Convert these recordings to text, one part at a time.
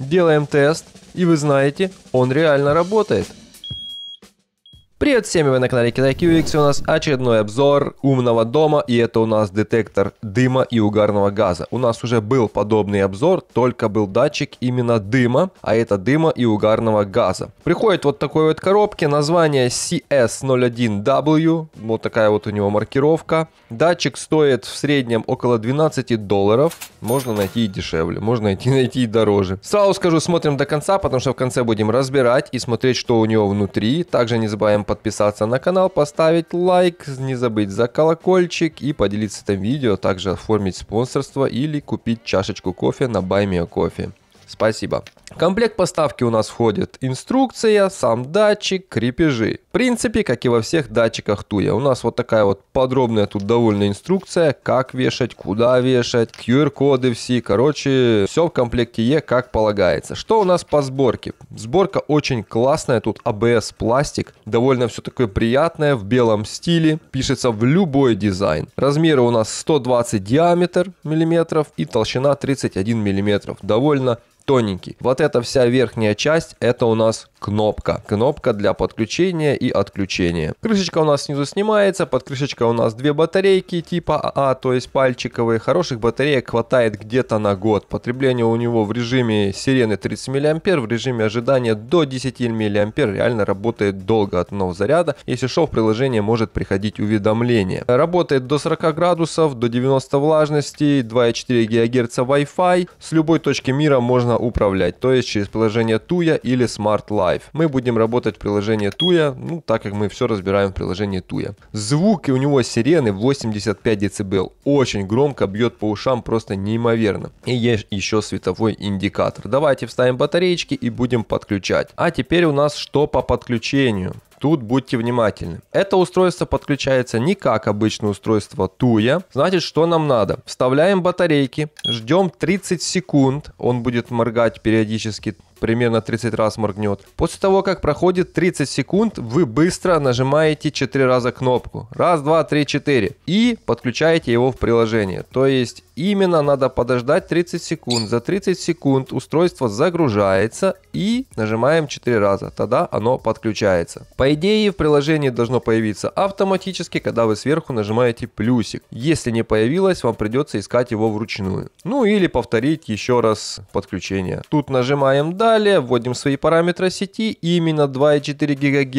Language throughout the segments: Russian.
Делаем тест, и вы знаете, он реально работает. Привет всем, вы на канале KitaiQX, у нас очередной обзор умного дома, и это у нас детектор дыма и угарного газа. У нас уже был подобный обзор, только был датчик именно дыма, а это дыма и угарного газа. Приходит вот такой вот коробки. название CS01W, вот такая вот у него маркировка. Датчик стоит в среднем около 12 долларов, можно найти и дешевле, можно найти, найти и дороже. Сразу скажу, смотрим до конца, потому что в конце будем разбирать и смотреть, что у него внутри. Также не забываем подписаться на канал, поставить лайк, не забыть за колокольчик и поделиться этим видео, также оформить спонсорство или купить чашечку кофе на Баймио Кофе. Спасибо. В комплект поставки у нас входит инструкция, сам датчик, крепежи. В принципе, как и во всех датчиках Туя, у нас вот такая вот подробная тут довольно инструкция, как вешать, куда вешать, QR-коды все, короче, все в комплекте Е, как полагается. Что у нас по сборке? Сборка очень классная, тут ABS а пластик, довольно все такое приятное, в белом стиле, пишется в любой дизайн. Размеры у нас 120 диаметр миллиметров и толщина 31 миллиметров, довольно тоненький. Вот эта вся верхняя часть, это у нас кнопка. Кнопка для подключения и отключения. Крышечка у нас снизу снимается, под крышечкой у нас две батарейки типа А, а то есть пальчиковые. Хороших батареек хватает где-то на год. Потребление у него в режиме сирены 30 мА, в режиме ожидания до 10 мА. Реально работает долго от нового заряда. Если что, в приложение может приходить уведомление. Работает до 40 градусов, до 90 влажности, 2,4 ГГц Wi-Fi. С любой точки мира можно управлять, то есть через приложение Туя или Smart Life. Мы будем работать в приложении Туя, ну, так как мы все разбираем в приложении Туя. Звуки у него сирены 85 дБ, очень громко, бьет по ушам просто неимоверно. И есть еще световой индикатор. Давайте вставим батареечки и будем подключать. А теперь у нас что по подключению? Тут будьте внимательны. Это устройство подключается не как обычное устройство Туя. Значит, что нам надо? Вставляем батарейки, ждем 30 секунд. Он будет моргать периодически примерно 30 раз моргнет. После того, как проходит 30 секунд, вы быстро нажимаете 4 раза кнопку. Раз, два, три, четыре. И подключаете его в приложение. То есть именно надо подождать 30 секунд. За 30 секунд устройство загружается и нажимаем 4 раза. Тогда оно подключается. По идее в приложении должно появиться автоматически, когда вы сверху нажимаете плюсик. Если не появилось, вам придется искать его вручную. Ну или повторить еще раз подключение. Тут нажимаем «Да», Далее вводим свои параметры сети. Именно 2,4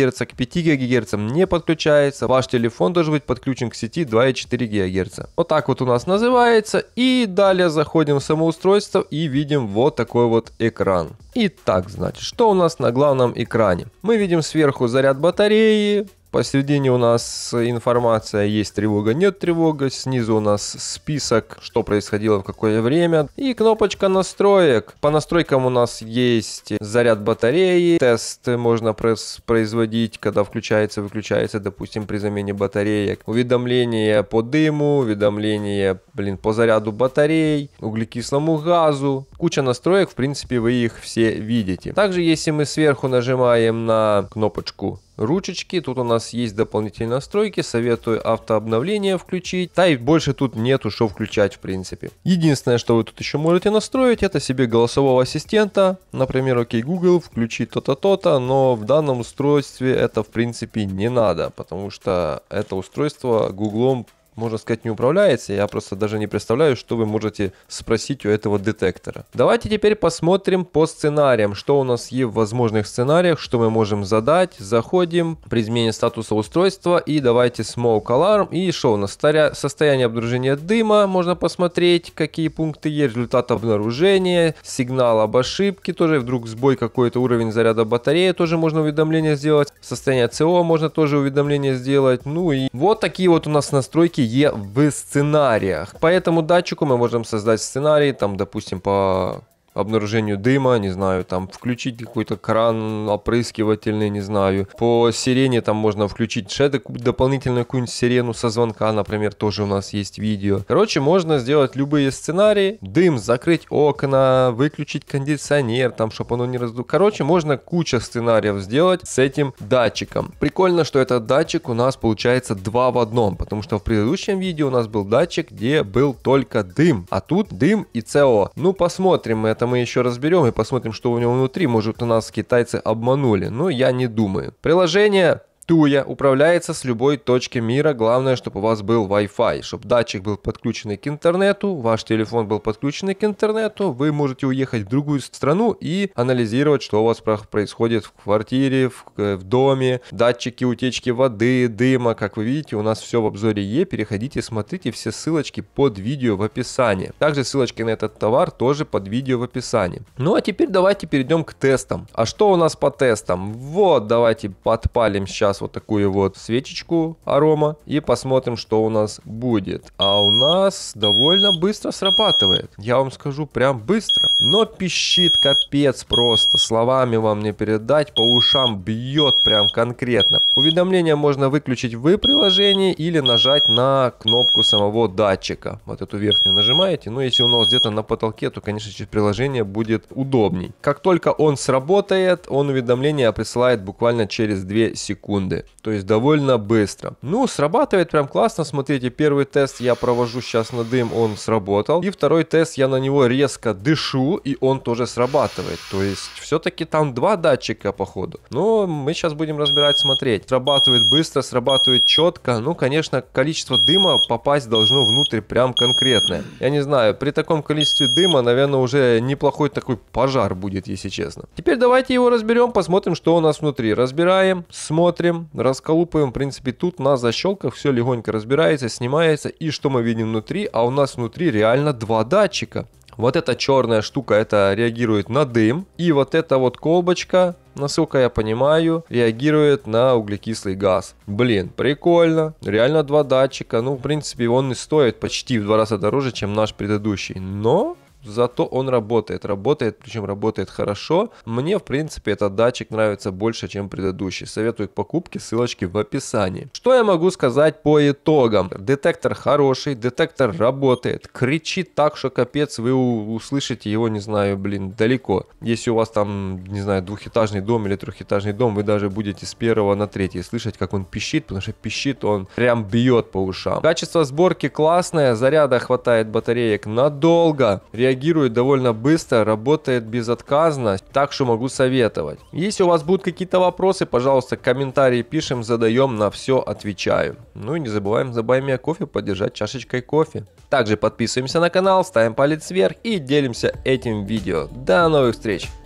ГГц к 5 ГГц не подключается. Ваш телефон должен быть подключен к сети 2,4 ГГц. Вот так вот у нас называется. И далее заходим в самоустройство и видим вот такой вот экран. Итак, значит, что у нас на главном экране? Мы видим сверху заряд батареи, Посередине у нас информация есть тревога, нет тревога. Снизу у нас список, что происходило в какое время. И кнопочка настроек. По настройкам у нас есть заряд батареи. Тест можно производить, когда включается, выключается, допустим, при замене батареек. Уведомление по дыму, уведомление, блин, по заряду батарей, углекислому газу. Куча настроек, в принципе, вы их все видите. Также, если мы сверху нажимаем на кнопочку ручечки. Тут у нас есть дополнительные настройки. Советую автообновление включить. Да и больше тут нету что включать в принципе. Единственное, что вы тут еще можете настроить, это себе голосового ассистента. Например, окей, Google, включи то-то, то-то. Но в данном устройстве это в принципе не надо, потому что это устройство Google можно сказать, не управляется. Я просто даже не представляю, что вы можете спросить у этого детектора. Давайте теперь посмотрим по сценариям, что у нас есть в возможных сценариях, что мы можем задать. Заходим при изменении статуса устройства и давайте smoke alarm. И что у нас? Состояние обнаружения дыма, можно посмотреть, какие пункты есть, результат обнаружения, сигнал об ошибке, тоже вдруг сбой какой-то уровень заряда батареи, тоже можно уведомление сделать. Состояние CO можно тоже уведомление сделать. Ну и вот такие вот у нас настройки ошибки є в сценаріях. Поэтому датчику ми можемо создати сценарій, там, допустим, по обнаружению дыма, не знаю, там включить какой-то кран опрыскивательный, не знаю. По сирене там можно включить еще дополнительную какую-нибудь сирену со звонка, например, тоже у нас есть видео. Короче, можно сделать любые сценарии. Дым, закрыть окна, выключить кондиционер, там, чтобы оно не раздуло. Короче, можно куча сценариев сделать с этим датчиком. Прикольно, что этот датчик у нас получается два в одном, потому что в предыдущем видео у нас был датчик, где был только дым, а тут дым и СО. Ну, посмотрим, это это мы еще разберем и посмотрим, что у него внутри. Может, у нас китайцы обманули. Но ну, я не думаю. Приложение Туя управляется с любой точки мира. Главное, чтобы у вас был Wi-Fi, чтобы датчик был подключен к интернету, ваш телефон был подключен к интернету. Вы можете уехать в другую страну и анализировать, что у вас происходит в квартире, в, э, в доме, датчики утечки воды, дыма. Как вы видите, у нас все в обзоре Е. Переходите, смотрите все ссылочки под видео в описании. Также ссылочки на этот товар тоже под видео в описании. Ну а теперь давайте перейдем к тестам. А что у нас по тестам? Вот, давайте подпалим сейчас вот такую вот свечечку арома и посмотрим, что у нас будет. А у нас довольно быстро срабатывает. Я вам скажу, прям быстро. Но пищит капец просто. Словами вам не передать. По ушам бьет прям конкретно. уведомление можно выключить в приложении или нажать на кнопку самого датчика. Вот эту верхнюю нажимаете. Но ну, если у нас где-то на потолке, то, конечно, через приложение будет удобней. Как только он сработает, он уведомление присылает буквально через 2 секунды секунды. То есть довольно быстро. Ну, срабатывает прям классно. Смотрите, первый тест я провожу сейчас на дым, он сработал. И второй тест я на него резко дышу, и он тоже срабатывает. То есть все-таки там два датчика походу. Но мы сейчас будем разбирать, смотреть. Срабатывает быстро, срабатывает четко. Ну, конечно, количество дыма попасть должно внутрь прям конкретное. Я не знаю, при таком количестве дыма, наверное, уже неплохой такой пожар будет, если честно. Теперь давайте его разберем, посмотрим, что у нас внутри. Разбираем, смотрим расколупаем. Расколупаем, в принципе, тут на защелках все легонько разбирается, снимается. И что мы видим внутри? А у нас внутри реально два датчика. Вот эта черная штука, это реагирует на дым. И вот эта вот колбочка, насколько я понимаю, реагирует на углекислый газ. Блин, прикольно. Реально два датчика. Ну, в принципе, он и стоит почти в два раза дороже, чем наш предыдущий. Но зато он работает, работает, причем работает хорошо. Мне, в принципе, этот датчик нравится больше, чем предыдущий. Советую к покупке, ссылочки в описании. Что я могу сказать по итогам? Детектор хороший, детектор работает, кричит так, что капец, вы услышите его, не знаю, блин, далеко. Если у вас там, не знаю, двухэтажный дом или трехэтажный дом, вы даже будете с первого на третий слышать, как он пищит, потому что пищит он прям бьет по ушам. Качество сборки классное, заряда хватает батареек надолго реагирует довольно быстро, работает безотказно, так что могу советовать. Если у вас будут какие-то вопросы, пожалуйста, комментарии пишем, задаем, на все отвечаю. Ну и не забываем за Баймия Кофе поддержать чашечкой кофе. Также подписываемся на канал, ставим палец вверх и делимся этим видео. До новых встреч!